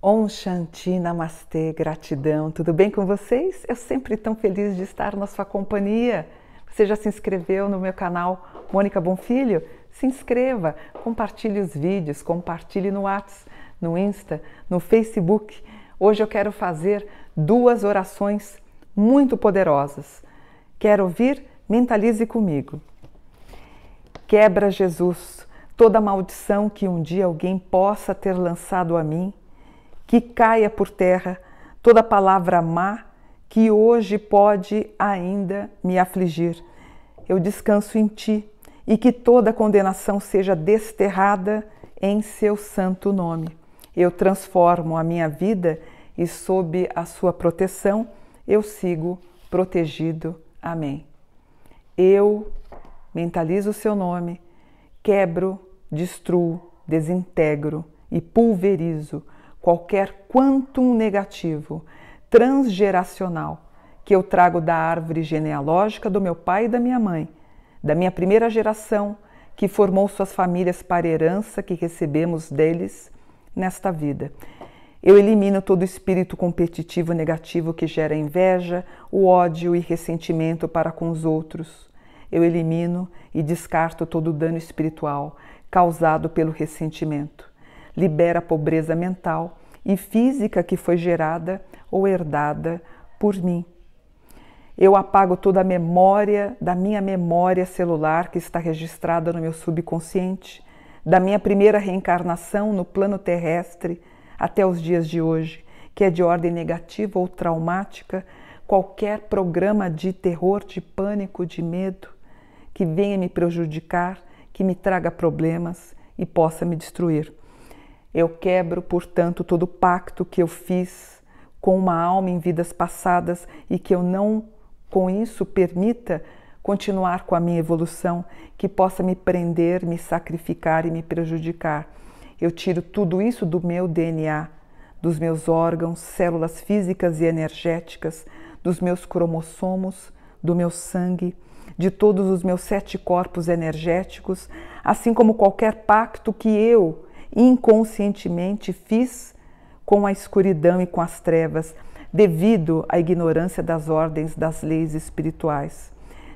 Om Shanti, Namastê, gratidão. Tudo bem com vocês? Eu sempre tão feliz de estar na sua companhia. Você já se inscreveu no meu canal Mônica Bonfilho? Se inscreva, compartilhe os vídeos, compartilhe no WhatsApp, no Insta, no Facebook. Hoje eu quero fazer duas orações muito poderosas. Quer ouvir? Mentalize comigo. Quebra Jesus toda maldição que um dia alguém possa ter lançado a mim que caia por terra toda palavra má que hoje pode ainda me afligir. Eu descanso em ti e que toda condenação seja desterrada em seu santo nome. Eu transformo a minha vida e, sob a sua proteção, eu sigo protegido. Amém. Eu mentalizo o seu nome, quebro, destruo, desintegro e pulverizo qualquer quantum negativo, transgeracional, que eu trago da árvore genealógica do meu pai e da minha mãe, da minha primeira geração, que formou suas famílias para a herança que recebemos deles nesta vida. Eu elimino todo espírito competitivo negativo que gera inveja, o ódio e ressentimento para com os outros. Eu elimino e descarto todo o dano espiritual causado pelo ressentimento libera a pobreza mental e física que foi gerada ou herdada por mim. Eu apago toda a memória da minha memória celular que está registrada no meu subconsciente, da minha primeira reencarnação no plano terrestre até os dias de hoje, que é de ordem negativa ou traumática, qualquer programa de terror, de pânico, de medo que venha me prejudicar, que me traga problemas e possa me destruir. Eu quebro, portanto, todo pacto que eu fiz com uma alma em vidas passadas e que eu não, com isso, permita continuar com a minha evolução, que possa me prender, me sacrificar e me prejudicar. Eu tiro tudo isso do meu DNA, dos meus órgãos, células físicas e energéticas, dos meus cromossomos, do meu sangue, de todos os meus sete corpos energéticos, assim como qualquer pacto que eu, inconscientemente fiz com a escuridão e com as trevas, devido à ignorância das ordens das leis espirituais.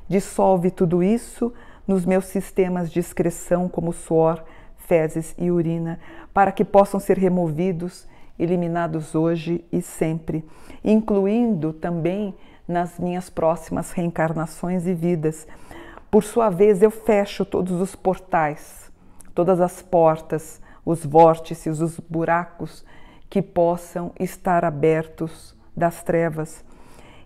Dissolve tudo isso nos meus sistemas de excreção, como suor, fezes e urina, para que possam ser removidos, eliminados hoje e sempre, incluindo também nas minhas próximas reencarnações e vidas. Por sua vez, eu fecho todos os portais, todas as portas os vórtices, os buracos que possam estar abertos das trevas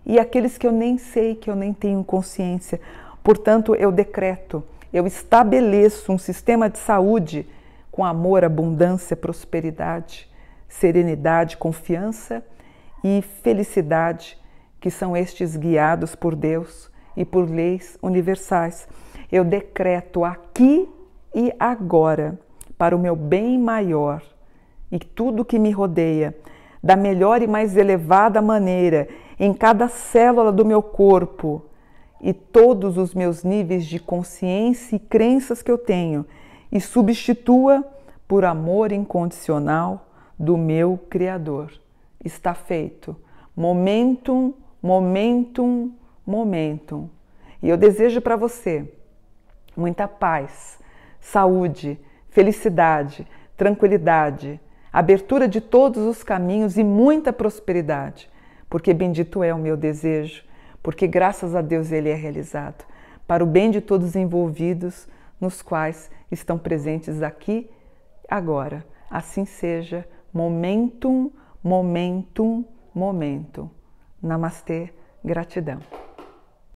e aqueles que eu nem sei, que eu nem tenho consciência. Portanto, eu decreto, eu estabeleço um sistema de saúde com amor, abundância, prosperidade, serenidade, confiança e felicidade, que são estes guiados por Deus e por leis universais. Eu decreto aqui e agora para o meu bem maior e tudo que me rodeia, da melhor e mais elevada maneira, em cada célula do meu corpo e todos os meus níveis de consciência e crenças que eu tenho, e substitua por amor incondicional do meu Criador. Está feito. Momentum, momentum, momentum. E eu desejo para você muita paz, saúde, felicidade, tranquilidade, abertura de todos os caminhos e muita prosperidade, porque bendito é o meu desejo, porque graças a Deus ele é realizado, para o bem de todos os envolvidos, nos quais estão presentes aqui agora. Assim seja, momentum, momentum, momento. Namastê, gratidão.